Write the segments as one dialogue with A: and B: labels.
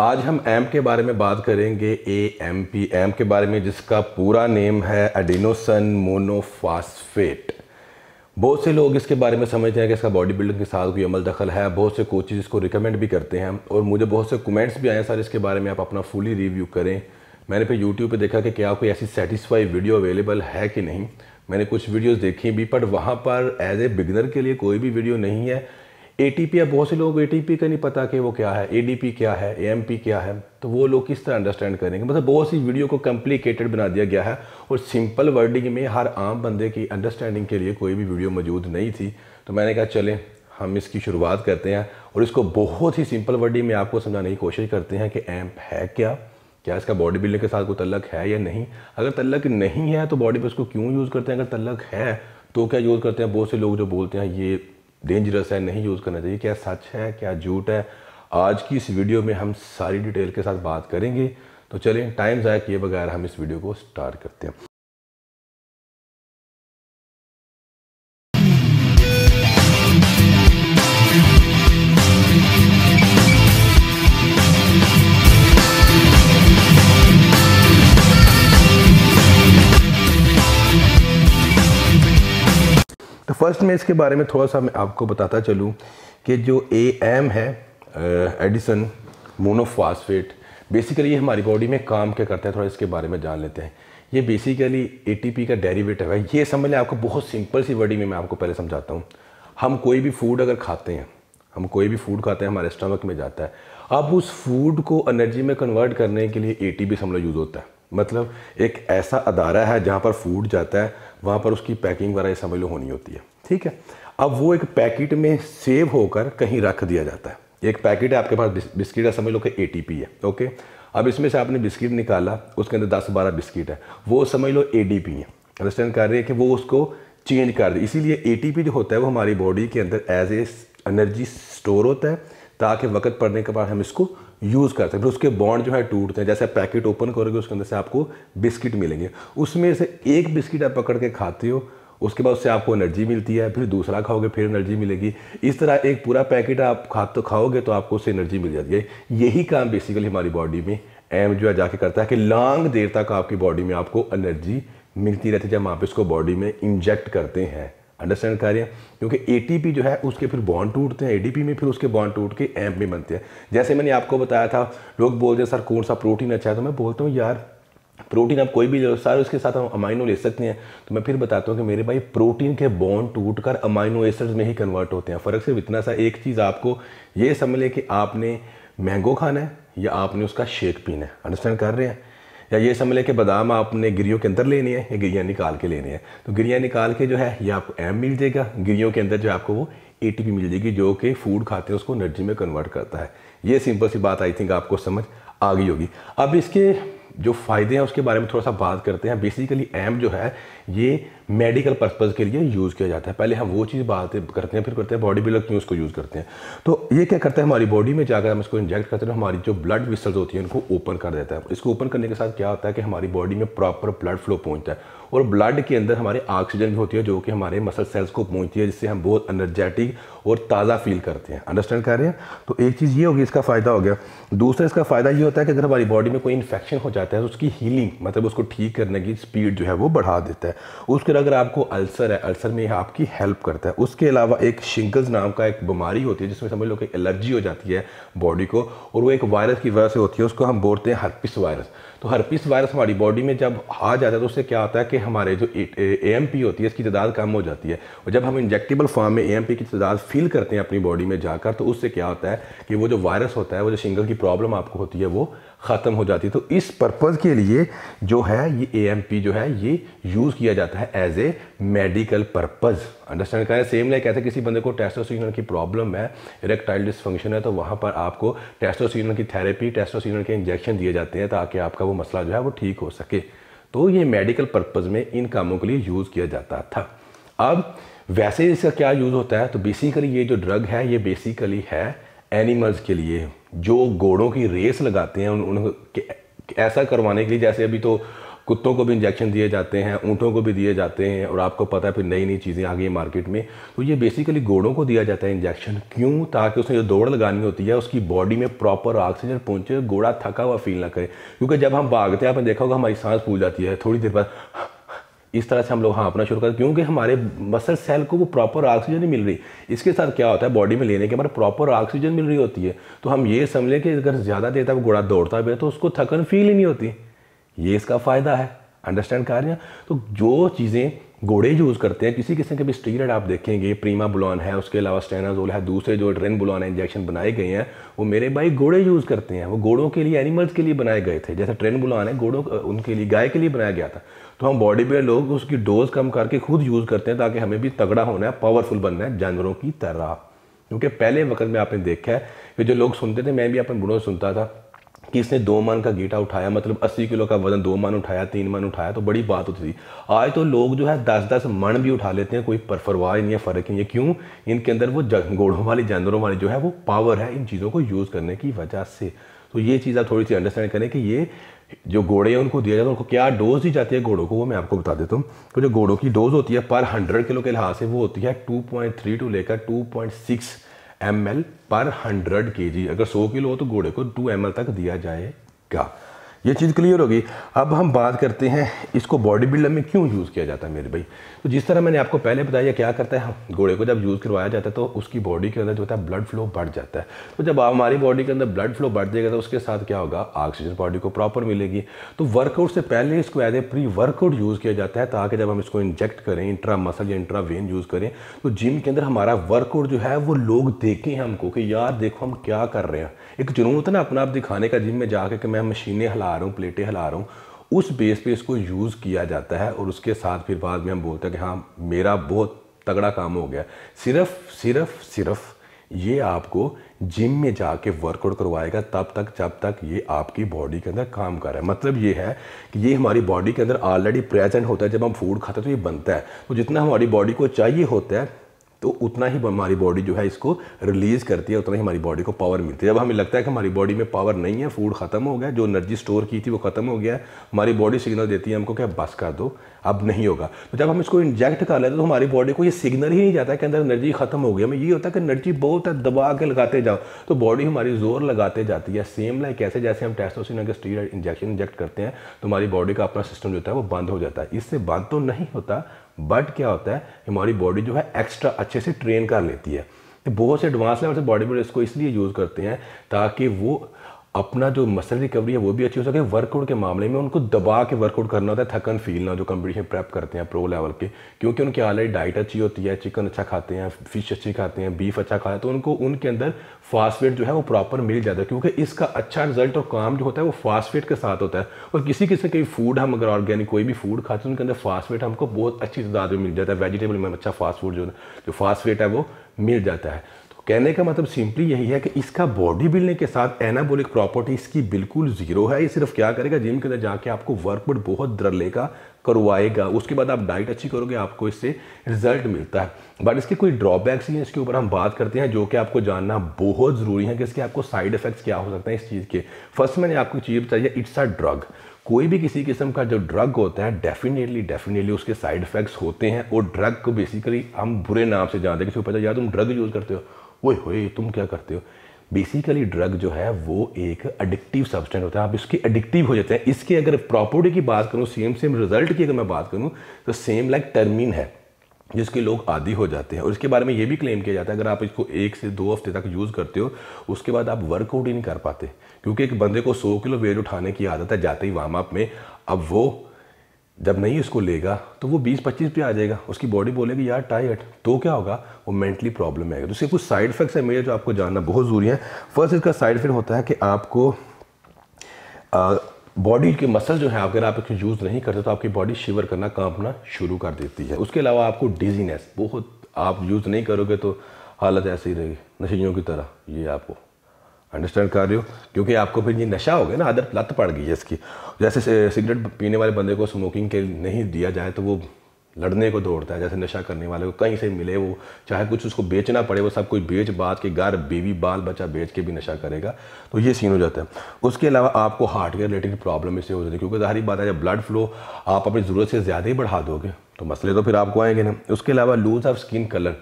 A: आज हम एम के बारे में बात करेंगे ए एम पी एम के बारे में जिसका पूरा नेम है एडिनोसन मोनोफास्फेट बहुत से लोग इसके बारे में समझते हैं कि इसका बॉडी बिल्डिंग के साथ कोई अमल दखल है बहुत से कोचेज इसको रिकमेंड भी करते हैं और मुझे बहुत से कमेंट्स भी आए हैं सर इसके बारे में आप अपना फुली रिव्यू करें मैंने फिर यूट्यूब पर देखा कि क्या कोई ऐसी सेटिस्फाई वीडियो अवेलेबल है कि नहीं मैंने कुछ वीडियोज़ देखी भी बट वहाँ पर एज ए बिगनर के लिए कोई भी वीडियो नहीं है एटीपी अब बहुत से लोगों को एटीपी का नहीं पता कि वो क्या है एडीपी क्या है एएमपी क्या है तो वो लोग किस तरह अंडरस्टैंड करेंगे मतलब बहुत सी वीडियो को कॉम्प्लिकेटेड बना दिया गया है और सिंपल वर्डिंग में हर आम बंदे की अंडरस्टैंडिंग के लिए कोई भी वीडियो मौजूद नहीं थी तो मैंने कहा चलें हम इसकी शुरुआत करते हैं और इसको बहुत ही सिंपल वर्डिंग में आपको समझाने की कोशिश करते हैं कि एम्प है क्या क्या इसका बॉडी बिल्डिंग के साथ कोई तलक है या नहीं अगर तलक नहीं है तो बॉडी पर उसको क्यों यूज़ करते हैं अगर तलक है तो क्या यूज़ करते हैं बहुत से लोग जो बोलते हैं ये डेंजरस है नहीं यूज़ करना चाहिए क्या सच है क्या झूठ है आज की इस वीडियो में हम सारी डिटेल के साथ बात करेंगे तो चलें टाइम ज़ाया किए बगैर हम इस वीडियो को स्टार्ट करते हैं फर्स्ट में इसके बारे में थोड़ा सा मैं आपको बताता चलूँ कि जो ए एम है एडिसन मोनोफास्फेट बेसिकली ये हमारी बॉडी में काम क्या करता है थोड़ा इसके बारे में जान लेते हैं ये बेसिकली एटीपी का डेरिवेटिव है ये समझ लें आपको बहुत सिंपल सी वर्डिंग में मैं आपको पहले समझाता हूँ हम कोई भी फूड अगर खाते हैं हम कोई भी फूड खाते हैं हमारे स्टमक में जाता है अब उस फूड को एनर्जी में कन्वर्ट करने के लिए ए टी पी लो यूज़ होता है मतलब एक ऐसा अदारा है जहाँ पर फूड जाता है वहाँ पर उसकी पैकिंग वगैरह समझ लो होनी होती है ठीक है अब वो एक पैकेट में सेव होकर कहीं रख दिया जाता है एक पैकेट है आपके पास बिस्किट है समझ लो कि ए है ओके अब इसमें से आपने बिस्किट निकाला उसके अंदर दस बारह बिस्किट है वो समझ लो ए पी है अंडरस्टैंड कर रहे हैं कि वो उसको चेंज कर दे इसीलिए ए जो होता है वो हमारी बॉडी के अंदर एज ए एनर्जी स्टोर होता है ताकि वक्त पड़ने के बाद हम इसको यूज़ करते हैं फिर उसके बॉन्ड जो है टूटते हैं जैसे पैकेट ओपन करोगे उसके अंदर से आपको बिस्किट मिलेंगे उसमें से एक बिस्किट आप पकड़ के खाते हो उसके बाद उससे आपको एनर्जी मिलती है फिर दूसरा खाओगे फिर एनर्जी मिलेगी इस तरह एक पूरा पैकेट आप खा तो खाओगे तो आपको उससे एनर्जी मिल जाती है यही काम बेसिकली हमारी बॉडी में एम जो है जाके करता है कि लॉन्ग देर तक आपकी बॉडी में आपको एनर्जी मिलती रहती है जब आप इसको बॉडी में इंजेक्ट करते हैं अंडरस्टैंड कर रहे हैं क्योंकि ए जो है उसके फिर बॉन्ड टूटते हैं ए में फिर उसके बॉन्ड टूट के एम्प में बनते हैं जैसे मैंने आपको बताया था लोग बोलते हैं सर कौन सा प्रोटीन अच्छा है तो मैं बोलता हूँ यार प्रोटीन आप कोई भी ले सर उसके साथ हम अमाइनो ले सकते हैं तो मैं फिर बताता हूँ कि मेरे भाई प्रोटीन के बॉन्ड टूट कर अमाइनो एसिड्स में ही कन्वर्ट होते हैं फ़र्क सिर्फ इतना सा एक चीज़ आपको ये समझ लें कि आपने मैंगो खाना है या आपने उसका शेक पीना है अंडरस्टैंड कर रहे हैं या ये समझ लें कि बादाम आपने गिरियों के अंदर लेने हैं या गिरियाँ निकाल के लेनी है तो गिरियाँ निकाल के जो है ये आपको एम मिल जाएगा गिरियों के अंदर जो है आपको वो ए मिल जाएगी जो कि फूड खाते हैं उसको एनर्जी में कन्वर्ट करता है ये सिंपल सी बात आई थिंक आपको समझ आ गई होगी अब इसके जो फ़ायदे हैं उसके बारे में थोड़ा सा बात करते हैं बेसिकली एम जो है ये मेडिकल पर्पज़ के लिए यूज़ किया जाता है पहले हम वो चीज़ बात करते हैं फिर करते हैं बॉडी बिल्डर क्यों उसको यूज़ करते हैं तो ये क्या करता है हमारी बॉडी में जाकर हम इसको इंजेक्ट करते हैं तो हमारी जो ब्लड विसल्स होती है उनको ओपन कर देता है इसको ओपन करने के साथ क्या होता है कि हमारी बॉडी में प्रॉपर ब्लड फ्लो पहुँचता है और ब्लड के अंदर हमारे ऑक्सीजन भी होती है जो कि हमारे मसल सेल्स को पहुँचती है जिससे हम बहुत अनर्जेटिक और ताज़ा फील करते हैं अंडरस्टैंड कर रहे हैं तो एक चीज़ ये होगी इसका फ़ायदा हो गया दूसरा इसका फ़ायदा ये होता है कि अगर हमारी बॉडी में कोई इन्फेक्शन हो जाता है तो उसकी हीलिंग मतलब उसको ठीक करने की स्पीड जो है वो बढ़ा देता है है उसके अगर आपको अल्सर है अल्सर में यह आपकी हेल्प करता है उसके अलावा एक शिंगल्स नाम का एक बीमारी होती है जिसमें समझ लो कि एलर्जी हो जाती है बॉडी को और वो एक वायरस की वजह से होती है उसको हम बोलते हैं हर्पिस वायरस तो पीस वायरस हमारी बॉडी में जब आ जाता है तो उससे क्या होता है कि हमारे जो ए एम पी होती है इसकी तादाद कम हो जाती है और जब हम इंजेक्टेबल फॉर्म में ए एम पी की तादाद फील करते हैं अपनी बॉडी में जाकर तो उससे क्या होता है कि वो जो वायरस होता है वो जो शिंगल की प्रॉब्लम आपको होती है वो ख़त्म हो जाती है तो इस पर्पज़ के लिए जो है ये ए एम पी जो है ये यूज़ किया जाता है as a medical purpose understand करें सेम लाइक ऐसे किसी बंदे को टेस्टोस्टेरोन की प्रॉब्लम है इरेक्टाइल डिसफंक्शन है तो वहाँ पर आपको टेस्टोस्टेरोन की थेरेपी टेस्टोस्टेरोन के इंजेक्शन दिए जाते हैं ताकि आपका वो वो मसला जो है वो ठीक हो सके तो ये मेडिकल पर्पज़ में इन कामों के लिए यूज़ किया जाता था अब वैसे इसका क्या यूज़ होता है तो बेसिकली ये जो ड्रग है ये बेसिकली है एनिमल्स के लिए जो घोड़ों की रेस लगाते हैं उन उन ऐसा करवाने के लिए जैसे अभी तो कुत्तों को भी इंजेक्शन दिए जाते हैं ऊँटों को भी दिए जाते हैं और आपको पता है फिर नई नई चीज़ें आ गई मार्केट में तो ये बेसिकली घोड़ों को दिया जाता है इंजेक्शन क्यों ताकि उसने जो दौड़ लगानी होती है उसकी बॉडी में प्रॉपर ऑक्सीजन पहुँचे घोड़ा थका हुआ फील ना करे क्योंकि जब हम भागते हैं आपने देखा होगा हमारी सांस फूल जाती है थोड़ी देर बाद इस तरह से हम लोग हाँपना शुरू करते क्योंकि हमारे मसल सेल को वो प्रॉपर ऑक्सीजन नहीं मिल रही इसके साथ क्या होता है बॉडी में लेने के बाद प्रॉपर ऑक्सीजन मिल रही होती है तो हम ये समझें कि अगर ज़्यादा देर तक घोड़ा दौड़ता भी है तो उसको थकन फील ही नहीं होती ये इसका फ़ायदा है अंडरस्टैंड कर रहे हैं तो जो चीज़ें घोड़े यूज़ करते हैं किसी किस्म के भी स्टीरियड आप देखेंगे प्रीमा बुलॉन है उसके अलावा स्टेनाजोल है दूसरे जो ड्रेन बुलॉन इंजेक्शन बनाए गए हैं वो मेरे भाई घोड़े यूज़ करते हैं वो घोड़ों के लिए एनिमल्स के लिए बनाए गए थे जैसे ट्रेन बुलॉन है घोड़ों उनके लिए गाय के लिए बनाया गया था तो हम बॉडी पे लोग उसकी डोज कम करके खुद यूज़ करते हैं ताकि हमें भी तगड़ा होना है पावरफुल बनना है जानवरों की तरह क्योंकि पहले वक्त में आपने देखा है कि जो लोग सुनते थे मैं भी अपने से सुनता था कि इसने दो मान का गीटा उठाया मतलब 80 किलो का वजन दो मान उठाया तीन मान उठाया तो बड़ी बात होती थी आज तो लोग जो है दस दस मन भी उठा लेते हैं कोई परफरवाह नहीं है फ़र्क नहीं है क्यों इनके अंदर वो घोड़ों वाली जानवरों वाली जो है वो पावर है इन चीज़ों को यूज़ करने की वजह से तो ये चीज़ आप थोड़ी सी अंडरस्टैंड करें कि ये जो घोड़े हैं उनको दिया जाता है उनको क्या डोज दी जाती है घोड़ों को वो मैं आपको बता देता हूँ तो जो घोड़ों की डोज होती है पर हंड्रेड किलो के लिहाज से वो होती है टू पॉइंट थ्री टू लेकर two point six M per hundred के अगर सौ किलो हो तो घोड़े को टू एम तक दिया जाएगा ये चीज़ क्लियर होगी अब हम बात करते हैं इसको बॉडी बिल्डर में क्यों यूज़ किया जाता है मेरे भाई तो जिस तरह मैंने आपको पहले बताया क्या करता है घोड़े को जब यूज़ करवाया जाता है तो उसकी बॉडी के अंदर जो होता है ब्लड फ्लो बढ़ जाता है तो जब हमारी बॉडी के अंदर ब्लड फ्लो बढ़ जाएगा तो उसके साथ क्या होगा ऑक्सीजन बॉडी को प्रॉपर मिलेगी तो वर्कआउट से पहले इसको as a pre workout use किया जाता है ताकि जब हम इसको इंजेक्ट करें इंट्रा मसल या इंट्रा वेन यूज़ करें तो जिम के अंदर हमारा वर्कआउट जो है वो लोग देखें हमको कि यार देखो हम क्या कर रहे हैं एक जुनून होता है ना अपना आप दिखाने का जिम में जाकर कि मैं मशीनें हिला हिला रहा हूँ प्लेटें हिला रहा हूँ उस बेस पे इसको यूज़ किया जाता है और उसके साथ फिर बाद में हम बोलते हैं कि हाँ मेरा बहुत तगड़ा काम हो गया सिर्फ सिर्फ सिर्फ ये आपको जिम में जाके वर्कआउट करवाएगा तब तक जब तक ये आपकी बॉडी के अंदर काम कर रहा है मतलब ये है कि ये हमारी बॉडी के अंदर ऑलरेडी प्रेजेंट होता है जब हम फूड खाते हैं तो ये बनता है तो जितना हमारी बॉडी को चाहिए होता है तो उतना ही हमारी बॉडी जो है इसको रिलीज़ करती है उतना ही हमारी बॉडी को पावर मिलती है जब हमें लगता है कि हमारी बॉडी में पावर नहीं है फूड ख़त्म हो गया जो एनर्जी स्टोर की थी वो ख़त्म हो गया हमारी बॉडी सिग्नल देती है हमको क्या बस कर दो अब नहीं होगा तो जब हम इसको इंजेक्ट कर लेते तो हमारी बॉडी को ये सिग्नल ही नहीं जाता कि अंदर एनर्जी ख़त्म हो गई हमें ये होता है कि एनर्जी बहुत है दबा के लगाते जाओ तो बॉडी हमारी जोर लगाते जाती है सेम लाइक ऐसे जैसे हम टेस्टोसिन के स्टीरॉइड इंजेक्शन इंजेक्ट करते हैं तो हमारी बॉडी का अपना सिस्टम जो होता है वो बंद हो जाता है इससे बंद तो नहीं होता बट क्या होता है हमारी बॉडी जो है एक्स्ट्रा अच्छे से ट्रेन कर लेती है तो बहुत से एडवांस लेवल से बॉडी बिल्डर्स इसको इसलिए यूज़ करते हैं ताकि वो अपना जो मसल रिकवरी है वो भी अच्छी हो सके वर्कआउट के मामले में उनको दबा के वर्कआउट करना होता है थकन फील ना जो कंपटीशन प्रेप करते हैं प्रो लेवल के क्योंकि उनकी ऑलरेडी डाइट अच्छी होती है चिकन अच्छा खाते हैं फिश अच्छी खाते हैं बीफ अच्छा खाते हैं तो उनको उनके अंदर फास्टफेट जो है वो प्रॉपर मिल जाता है क्योंकि इसका अच्छा रिजल्ट और काम जो होता है वो फास्टफेट के साथ होता है और किसी किसी के फूड हम अगर ऑर्गेनिक कोई भी फूड खाते हैं तो उनके अंदर फास्टफेट हमको बहुत अच्छी तादाद में मिल जाता है वेजिटेबल में अच्छा फास्ट फूड जो जो फास्टफेट है वो मिल जाता है कहने का मतलब सिंपली यही है कि इसका बॉडी बिल्डिंग के साथ एनाबोलिक प्रॉपर्टी इसकी बिल्कुल ज़ीरो है ये सिर्फ क्या करेगा जिम के अंदर जाके आपको वर्कआउट बहुत दर लेगा करवाएगा उसके बाद आप डाइट अच्छी करोगे आपको इससे रिजल्ट मिलता है बट इसके कोई ड्रॉबैक्स ही हैं इसके ऊपर हम बात करते हैं जो कि आपको जानना बहुत ज़रूरी है कि इसके आपको साइड इफेक्ट्स क्या हो सकते हैं इस चीज़ के फर्स्ट मैंने आपको चीज़ बताई है इट्स अ ड्रग कोई भी किसी किस्म का जो ड्रग होता है डेफिनेटली डेफिनेटली उसके साइड इफेक्ट्स होते हैं और ड्रग को बेसिकली हम बुरे नाम से जानते हैं किसी को पता यार तुम ड्रग यूज़ करते हो ओए होए तुम क्या करते हो बेसिकली ड्रग जो है वो एक एडिक्टिव सब्सटेंस होता है आप इसके एडिक्टिव हो जाते हैं इसके अगर प्रॉपर्टी की बात करूँ सेम सेम रिजल्ट की अगर मैं बात करूँ तो सेम लाइक टर्मिन है जिसके लोग आदि हो जाते हैं और इसके बारे में ये भी क्लेम किया जाता है अगर आप इसको एक से दो हफ्ते तक यूज़ करते हो उसके बाद आप वर्कआउट ही नहीं कर पाते क्योंकि एक बंदे को सौ किलो वेट उठाने की आदत है जाते ही वार्म अप में अब वो जब नहीं उसको लेगा तो वो 20-25 पे आ जाएगा उसकी बॉडी बोलेगी यार टायर्ड तो क्या होगा वो मेंटली प्रॉब्लम आएगा तो इसके कुछ साइड इफेक्ट्स हैं मेरे जो आपको जानना बहुत ज़रूरी है फर्स्ट इसका साइड इफेक्ट होता है कि आपको बॉडी के मसल जो है अगर आप इसको यूज़ नहीं करते तो आपकी बॉडी शिवर करना कांपना शुरू कर देती है उसके अलावा आपको डिजीनेस बहुत आप यूज़ नहीं करोगे तो हालत ऐसी रहेगी नशियों की तरह ये आपको अंडरस्टैंड कर रहे हो क्योंकि आपको फिर ये नशा हो गया ना आदत लत पड़ गई है इसकी जैसे सिगरेट पीने वाले बंदे को स्मोकिंग के नहीं दिया जाए तो वो लड़ने को दौड़ता है जैसे नशा करने वाले को कहीं से मिले वो चाहे कुछ उसको बेचना पड़े वो सब कुछ बेच बात के घर बेबी बाल बच्चा बेच के भी नशा करेगा तो ये सीन हो जाता है उसके अलावा आपको हार्ट के रिलेटेड प्रॉब्लम इससे हो जाती है क्योंकि जहरी बात है जब ब्लड फ्लो आप अपनी ज़रूरत से ज़्यादा ही बढ़ा दोगे तो मसले तो फिर आपको आएंगे ना उसके अलावा loose off skin colour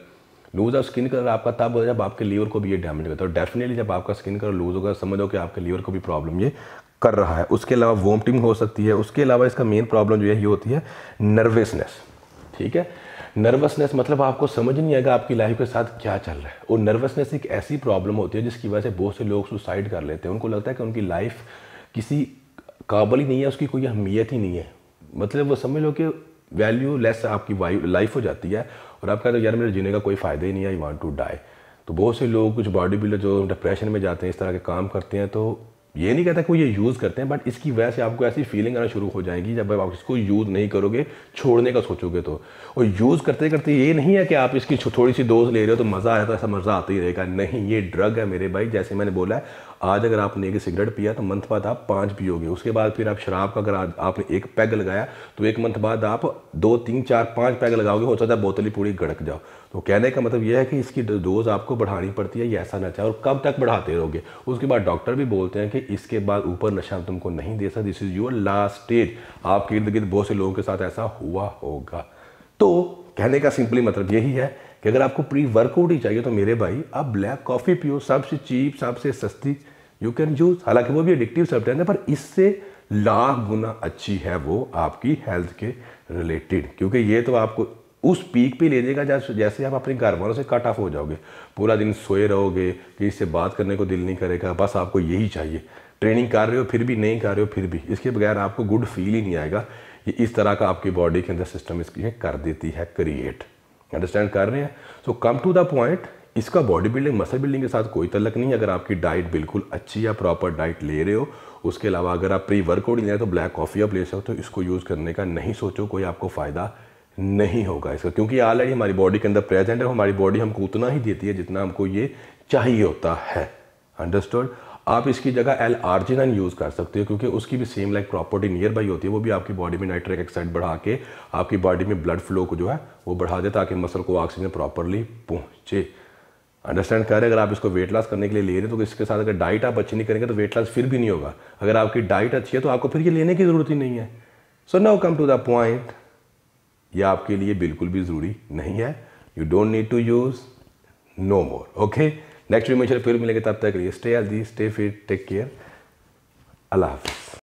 A: loose और स्किन कलर आपका तब जब आपके लीवर को भी ये डैमेज होता है डेफिनेटली जब आपका स्किन कलर लूज होगा समझो कि आपके लीवर को भी प्रॉब्लम ये कर रहा है उसके अलावा वोमटिंग हो सकती है उसके अलावा इसका मेन प्रॉब्लम जो है ये होती है नर्वसनेस ठीक है नर्वसनेस मतलब आपको समझ नहीं आएगा आपकी लाइफ के साथ क्या चल रहा है और नर्वसनेस एक ऐसी प्रॉब्लम होती है जिसकी वजह से बहुत से लोग सुसाइड कर लेते हैं उनको लगता है कि उनकी लाइफ किसी काबिल ही नहीं है उसकी कोई अहमियत ही नहीं है मतलब वो समझ लो कि वैल्यू लेस आपकी लाइफ हो जाती है और आप कहते हो यार मेरे जीने का कोई फ़ायदा ही नहीं आई वॉन्ट टू डाई तो बहुत से लोग कुछ बॉडी बिल्डर जो डिप्रेशन में जाते हैं इस तरह के काम करते हैं तो ये नहीं कहता कि वो ये यूज़ करते हैं बट इसकी वजह से आपको ऐसी फीलिंग आना शुरू हो जाएगी जब आप इसको यूज़ नहीं करोगे छोड़ने का सोचोगे तो और यूज़ करते करते ये नहीं है कि आप इसकी थोड़ी सी डोज ले रहे हो तो मज़ा आया तो ऐसा मज़ा आता ही रहेगा नहीं ये ड्रग है मेरे भाई जैसे मैंने बोला है आज अगर आपने एक सिगरेट पिया तो मंथ बाद आप पाँच पियोगे उसके बाद फिर आप शराब का अगर आपने एक पैग लगाया तो एक मंथ बाद आप दो तीन चार पाँच पैग लगाओगे हो सकता है बोतल ही पूरी गड़क जाओ तो कहने का मतलब यह है कि इसकी डोज आपको बढ़ानी पड़ती है ये ऐसा नशा और कब तक बढ़ाते रहोगे उसके बाद डॉक्टर भी बोलते हैं कि इसके बाद ऊपर नशा तुमको नहीं दे सकता this is your last stage आपके इर्द गिर्द बहुत से लोगों के साथ ऐसा हुआ होगा तो कहने का सिंपली मतलब यही है कि अगर आपको प्री वर्कआउट ही चाहिए तो मेरे भाई आप ब्लैक कॉफ़ी पियो सबसे चीप सबसे सस्ती यू कैन यूज हालांकि वो भी एडिक्टिव सब्सटेंस है पर इससे लाख गुना अच्छी है वो आपकी हेल्थ के रिलेटेड क्योंकि ये तो आपको उस पीक पे ले जाएगा जैसे आप अपने घर वालों से कट ऑफ हो जाओगे पूरा दिन सोए रहोगे किसी से बात करने को दिल नहीं करेगा बस आपको यही चाहिए ट्रेनिंग कर रहे हो फिर भी नहीं कर रहे हो फिर भी इसके बगैर आपको गुड फील ही नहीं आएगा ये इस तरह का आपकी बॉडी के अंदर सिस्टम इसकी कर देती है क्रिएट अंडरस्टैंड कर रहे हैं so come to the point इसका बॉडी बिल्डिंग मसल बिल्डिंग के साथ कोई तलक नहीं अगर आपकी डाइट बिल्कुल अच्छी या प्रॉपर डाइट ले रहे हो उसके अलावा अगर आप प्री वर्कआउट ले रहे हो तो ब्लैक कॉफ़ी आप ले सकते हो तो इसको यूज़ करने का नहीं सोचो कोई आपको फ़ायदा नहीं होगा इसका क्योंकि ऑलरेडी हमारी बॉडी के अंदर प्रेजेंट है हमारी बॉडी हमको उतना ही देती है जितना हमको ये चाहिए होता है अंडरस्टोड आप इसकी जगह एल आर्जिनाइन यूज़ कर सकते हो क्योंकि उसकी भी same like property nearby होती है वो भी आपकी बॉडी में नाइट्रिक एक्साइड बढ़ा के आपकी बॉडी में ब्लड फ्लो को जो है वो बढ़ा दे ताकि मसल को ऑक्सीजन प्रॉपरली पहुँचे अंडरस्टैंड कर रहे अगर आप इसको वेट लॉस करने के लिए ले रहे हैं तो इसके साथ अगर डाइट आप अच्छी नहीं करेंगे तो वेट लॉस फिर भी नहीं होगा अगर आपकी डाइट अच्छी है तो आपको फिर ये लेने की ज़रूरत ही नहीं है so now come to the point ये आपके लिए बिल्कुल भी ज़रूरी नहीं है you don't need to use no more okay next video में फिर मिलेंगे तब तक के लिए stay healthy stay fit take care अल्लाह हाफिज़